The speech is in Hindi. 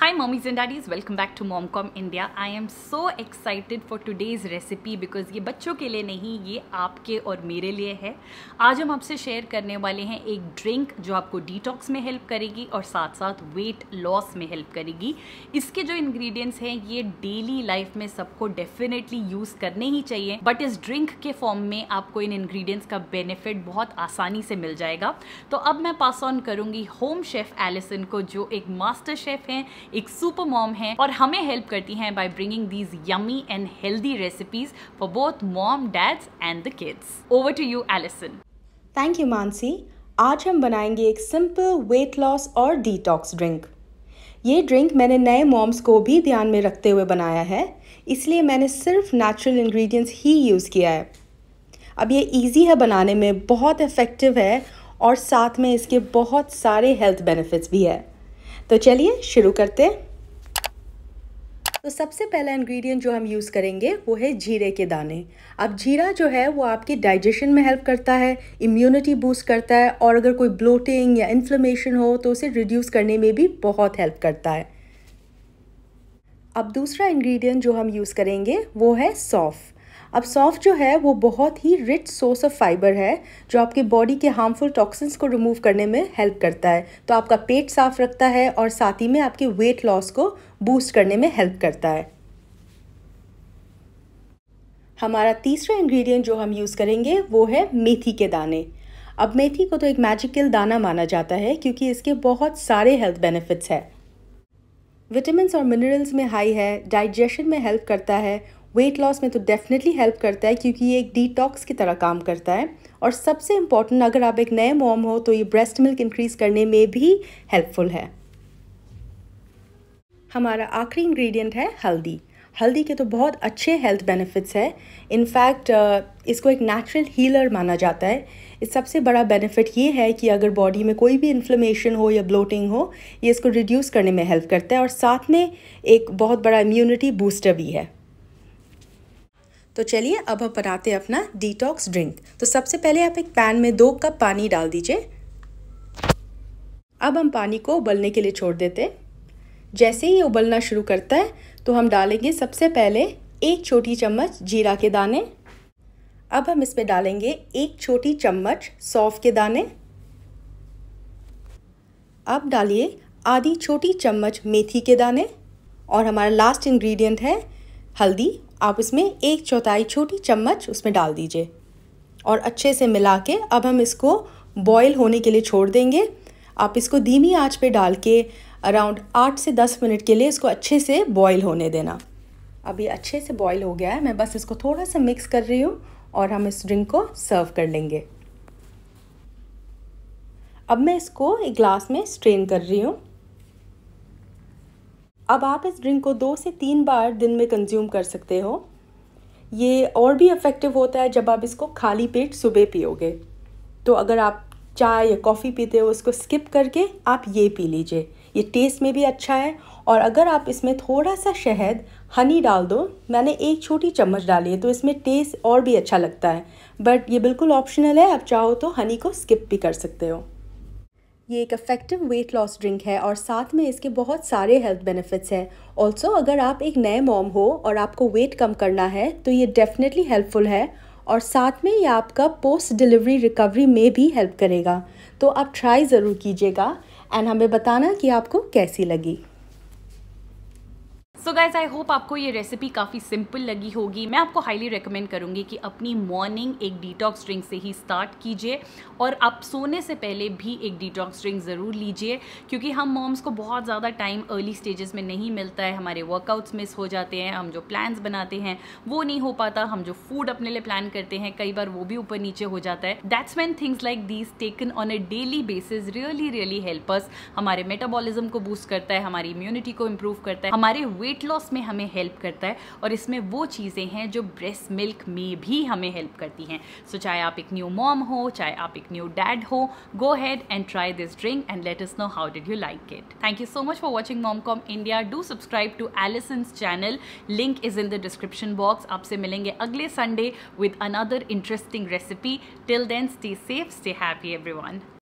Hi mommies and daddies, welcome back to Momcom India. I am so excited for today's recipe because ये बच्चों के लिए नहीं ये आपके और मेरे लिए है आज हम आपसे शेयर करने वाले हैं एक ड्रिंक जो आपको डिटॉक्स में हेल्प करेगी और साथ साथ वेट लॉस में हेल्प करेगी इसके जो इन्ग्रीडियंट्स हैं ये डेली लाइफ में सबको डेफिनेटली यूज़ करने ही चाहिए बट इस ड्रिंक के फॉर्म में आपको इन इन्ग्रीडियंट्स का बेनिफिट बहुत आसानी से मिल जाएगा तो अब मैं पास ऑन करूँगी होम शेफ़ एलिसन को जो एक मास्टर शेफ़ हैं एक सुपर मॉम है और हमें हेल्प करती हैं by bringing these yummy and healthy recipes for both mom dads and the kids over to you Alison thank you Mansi आज हम बनाएंगे एक सिंपल वेट लॉस और डिटॉक्स ड्रिंक ये ड्रिंक मैंने नए मॉम्स को भी ध्यान में रखते हुए बनाया है इसलिए मैंने सिर्फ नेचुरल इंग्रेडिएंट्स ही यूज़ किया है अब ये इजी है बनाने में बहुत इफ़ेक्टिव है और साथ में इसके बहुत सारे हेल्थ बेनिफिट्स भी है तो चलिए शुरू करते हैं तो सबसे पहला इंग्रेडिएंट जो हम यूज़ करेंगे वो है जीरे के दाने अब जीरा जो है वो आपकी डाइजेशन में हेल्प करता है इम्यूनिटी बूस्ट करता है और अगर कोई ब्लोटिंग या इन्फ्लेमेशन हो तो उसे रिड्यूस करने में भी बहुत हेल्प करता है अब दूसरा इंग्रेडिएंट जो हम यूज़ करेंगे वो है सौफ़ अब सौफ जो है वो बहुत ही रिच सोर्स ऑफ फाइबर है जो आपके बॉडी के हार्मफुल टॉक्सिन्स को रिमूव करने में हेल्प करता है तो आपका पेट साफ रखता है और साथ ही में आपके वेट लॉस को बूस्ट करने में हेल्प करता है हमारा तीसरा इंग्रेडिएंट जो हम यूज़ करेंगे वो है मेथी के दाने अब मेथी को तो एक मैजिकल दाना माना जाता है क्योंकि इसके बहुत सारे हेल्थ बेनिफिट्स हैं विटामिन और मिनरल्स में हाई है डाइजेशन में हेल्प करता है वेट लॉस में तो डेफिनेटली हेल्प करता है क्योंकि ये एक डिटॉक्स की तरह काम करता है और सबसे इम्पॉर्टेंट अगर आप एक नए मॉम हो तो ये ब्रेस्ट मिल्क इंक्रीज़ करने में भी हेल्पफुल है हमारा आखिरी इंग्रेडिएंट है हल्दी हल्दी के तो बहुत अच्छे हेल्थ बेनिफिट्स है इनफैक्ट इसको एक नेचुरल हीलर माना जाता है इस सबसे बड़ा बेनिफिट ये है कि अगर बॉडी में कोई भी इन्फ्लेमेशन हो या ब्लोटिंग हो ये इसको रिड्यूस करने में हेल्प करता है और साथ में एक बहुत बड़ा इम्यूनिटी बूस्टर भी है तो चलिए अब हम बनाते हैं अपना डिटॉक्स ड्रिंक तो सबसे पहले आप एक पैन में दो कप पानी डाल दीजिए अब हम पानी को उबलने के लिए छोड़ देते जैसे ही उबलना शुरू करता है तो हम डालेंगे सबसे पहले एक छोटी चम्मच जीरा के दाने अब हम इसमें डालेंगे एक छोटी चम्मच सौफ के दाने अब डालिए आधी छोटी चम्मच मेथी के दाने और हमारा लास्ट इंग्रेडिएंट है हल्दी आप इसमें एक चौथाई छोटी चम्मच उसमें डाल दीजिए और अच्छे से मिला के अब हम इसको बॉयल होने के लिए छोड़ देंगे आप इसको धीमी आंच पे डाल के अराउंड आठ से दस मिनट के लिए इसको अच्छे से बॉयल होने देना अब ये अच्छे से बॉयल हो गया है मैं बस इसको थोड़ा सा मिक्स कर रही हूँ और हम इस ड्रिंक को सर्व कर लेंगे अब मैं इसको एक ग्लास में स्ट्रेन कर रही हूँ अब आप इस ड्रिंक को दो से तीन बार दिन में कंज्यूम कर सकते हो ये और भी इफ़ेक्टिव होता है जब आप इसको खाली पेट सुबह पियोगे तो अगर आप चाय या कॉफ़ी पीते हो उसको स्किप करके आप ये पी लीजिए ये टेस्ट में भी अच्छा है और अगर आप इसमें थोड़ा सा शहद हनी डाल दो मैंने एक छोटी चम्मच डाली है तो इसमें टेस्ट और भी अच्छा लगता है बट ये बिल्कुल ऑप्शनल है आप चाहो तो हनी को स्किप भी कर सकते हो ये एक इफ़ेक्टिव वेट लॉस ड्रिंक है और साथ में इसके बहुत सारे हेल्थ बेनिफिट्स हैं ऑल्सो अगर आप एक नए मॉम हो और आपको वेट कम करना है तो ये डेफिनेटली हेल्पफुल है और साथ में ये आपका पोस्ट डिलीवरी रिकवरी में भी हेल्प करेगा तो आप ट्राई ज़रूर कीजिएगा एंड हमें बताना कि आपको कैसी लगी सो गाइज आई होप आपको ये रेसिपी काफ़ी सिंपल लगी होगी मैं आपको हाईली रिकमेंड करूँगी कि अपनी मॉर्निंग एक डिटॉक्स ड्रिंक से ही स्टार्ट कीजिए और आप सोने से पहले भी एक डिटॉक्स ड्रिंक ज़रूर लीजिए क्योंकि हम मॉम्स को बहुत ज़्यादा टाइम अर्ली स्टेजेस में नहीं मिलता है हमारे वर्कआउट्स मिस हो जाते हैं हम जो प्लान्स बनाते हैं वो नहीं हो पाता हम जो फूड अपने लिए प्लान करते हैं कई बार वो भी ऊपर नीचे हो जाता है that's when things like these taken on a daily basis really really helpers हमारे मेटाबॉलिज्म को बूस्ट करता है हमारी इम्यूनिटी को इम्प्रूव करता है हमारे वेट वेट लॉस में हमें हेल्प करता है और इसमें वो चीज़ें हैं जो ब्रेस्ट मिल्क में भी हमें हेल्प करती हैं सो so, चाहे आप एक न्यू मॉम हो चाहे आप एक न्यू डैड हो go ahead and try this drink and let us know how did you like it thank you so much for watching mom com India do subscribe to Alison channel link is in the description box आपसे मिलेंगे अगले Sunday with another interesting recipe till then stay safe stay happy every